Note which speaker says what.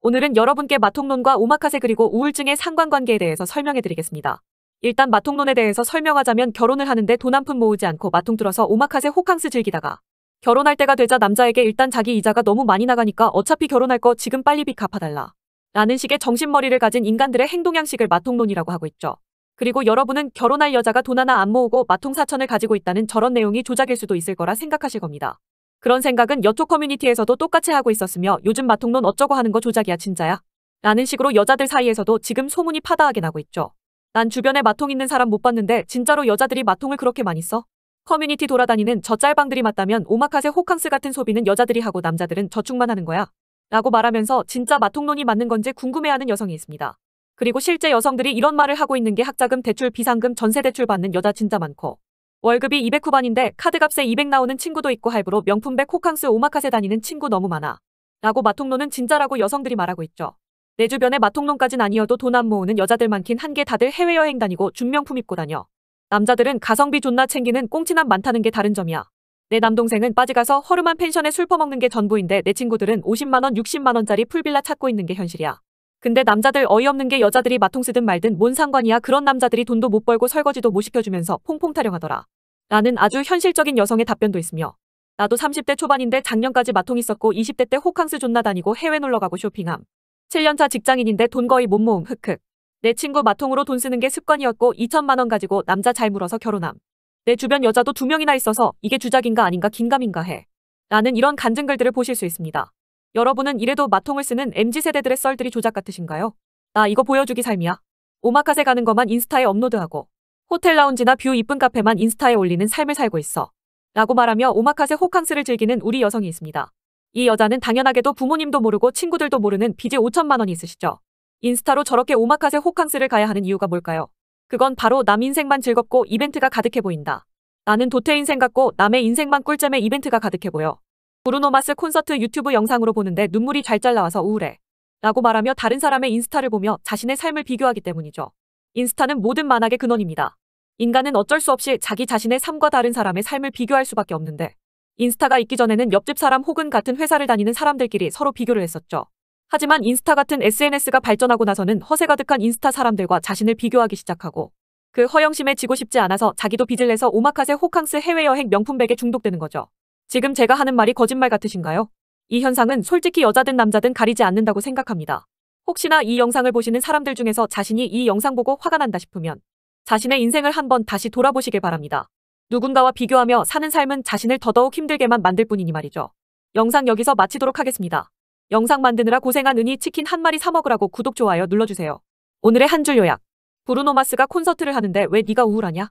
Speaker 1: 오늘은 여러분께 마통론과 오마카세 그리고 우울증의 상관관계에 대해서 설명해드리겠습니다. 일단 마통론에 대해서 설명하자면 결혼을 하는데 돈 한 푼 모으지 않고 마통 들어서 오마카세 호캉스 즐기다가 결혼할 때가 되자 남자에게 일단 자기 이자가 너무 많이 나가니까 어차피 결혼할 거 지금 빨리 빚 갚아달라. 라는 식의 정신머리를 가진 인간들의 행동양식을 마통론이라고 하고 있죠. 그리고 여러분은 결혼할 여자가 돈 하나 안 모으고 마통 사천을 가지고 있다는 저런 내용이 조작일 수도 있을 거라 생각하실 겁니다. 그런 생각은 여쪽 커뮤니티에서도 똑같이 하고 있었으며 요즘 마통론 어쩌고 하는 거 조작이야 진짜야. 라는 식으로 여자들 사이에서도 지금 소문이 파다하게 나고 있죠. 난 주변에 마통 있는 사람 못 봤는데 진짜로 여자들이 마통을 그렇게 많이 써? 커뮤니티 돌아다니는 저 짤방들이 맞다면 오마카세 호캉스 같은 소비는 여자들이 하고 남자들은 저축만 하는 거야. 라고 말하면서 진짜 마통론이 맞는 건지 궁금해하는 여성이 있습니다. 그리고 실제 여성들이 이런 말을 하고 있는 게 학자금 대출 비상금 전세 대출 받는 여자 진짜 많고 월급이 200 후반인데 카드값에 200 나오는 친구도 있고 할부로 명품백 호캉스 오마카세 다니는 친구 너무 많아. 라고 마통론은 진짜라고 여성들이 말하고 있죠. 내 주변에 마통론까진 아니어도 돈 안 모으는 여자들 많긴 한 게 다들 해외여행 다니고 준명품 입고 다녀. 남자들은 가성비 존나 챙기는 꽁치남 많다는 게 다른 점이야. 내 남동생은 빠지가서 허름한 펜션에 술 퍼먹는 게 전부인데 내 친구들은 50만원 60만원짜리 풀빌라 찾고 있는 게 현실이야. 근데 남자들 어이없는 게 여자들이 마통 쓰든 말든 뭔 상관이야 그런 남자들이 돈도 못 벌고 설거지도 못 시켜주면서 퐁퐁 타령하더라. 라는 아주 현실적인 여성의 답변도 있으며 나도 30대 초반인데 작년까지 마통 있었고 20대 때 호캉스 존나 다니고 해외 놀러가고 쇼핑함. 7년차 직장인인데 돈 거의 못 모음 흑흑. 내 친구 마통으로 돈 쓰는 게 습관이었고 2천만 원 가지고 남자 잘 물어서 결혼함. 내 주변 여자도 두 명이나 있어서 이게 주작인가 아닌가 긴가민가 해. 라는 이런 간증글들을 보실 수 있습니다. 여러분은 이래도 마통을 쓰는 MZ세대들의 썰들이 조작 같으신가요? 나 이거 보여주기 삶이야. 오마카세 가는 것만 인스타에 업로드하고 호텔 라운지나 뷰 이쁜 카페만 인스타에 올리는 삶을 살고 있어. 라고 말하며 오마카세 호캉스를 즐기는 우리 여성이 있습니다. 이 여자는 당연하게도 부모님도 모르고 친구들도 모르는 빚이 5천만 원이 있으시죠. 인스타로 저렇게 오마카세 호캉스를 가야 하는 이유가 뭘까요? 그건 바로 남 인생만 즐겁고 이벤트가 가득해 보인다. 나는 도태 인생 같고 남의 인생만 꿀잼의 이벤트가 가득해 보여. 브루노마스 콘서트 유튜브 영상으로 보는데 눈물이 잘 잘 나와서 우울해. 라고 말하며 다른 사람의 인스타를 보며 자신의 삶을 비교하기 때문이죠. 인스타는 모든 만악의 근원입니다. 인간은 어쩔 수 없이 자기 자신의 삶과 다른 사람의 삶을 비교할 수밖에 없는데 인스타가 있기 전에는 옆집 사람 혹은 같은 회사를 다니는 사람들끼리 서로 비교를 했었죠. 하지만 인스타 같은 SNS가 발전하고 나서는 허세 가득한 인스타 사람들과 자신을 비교하기 시작하고 그 허영심에 지고 싶지 않아서 자기도 빚을 내서 오마카세 호캉스 해외여행 명품백에 중독되는 거죠. 지금 제가 하는 말이 거짓말 같으신가요? 이 현상은 솔직히 여자든 남자든 가리지 않는다고 생각합니다. 혹시나 이 영상을 보시는 사람들 중에서 자신이 이 영상 보고 화가 난다 싶으면 자신의 인생을 한번 다시 돌아보시길 바랍니다. 누군가와 비교하며 사는 삶은 자신을 더더욱 힘들게만 만들 뿐이니 말이죠. 영상 여기서 마치도록 하겠습니다. 영상 만드느라 고생한 은희 치킨 한 마리 사 먹으라고 구독, 좋아요 눌러주세요. 오늘의 한 줄 요약. 브루노마스가 콘서트를 하는데 왜 네가 우울하냐?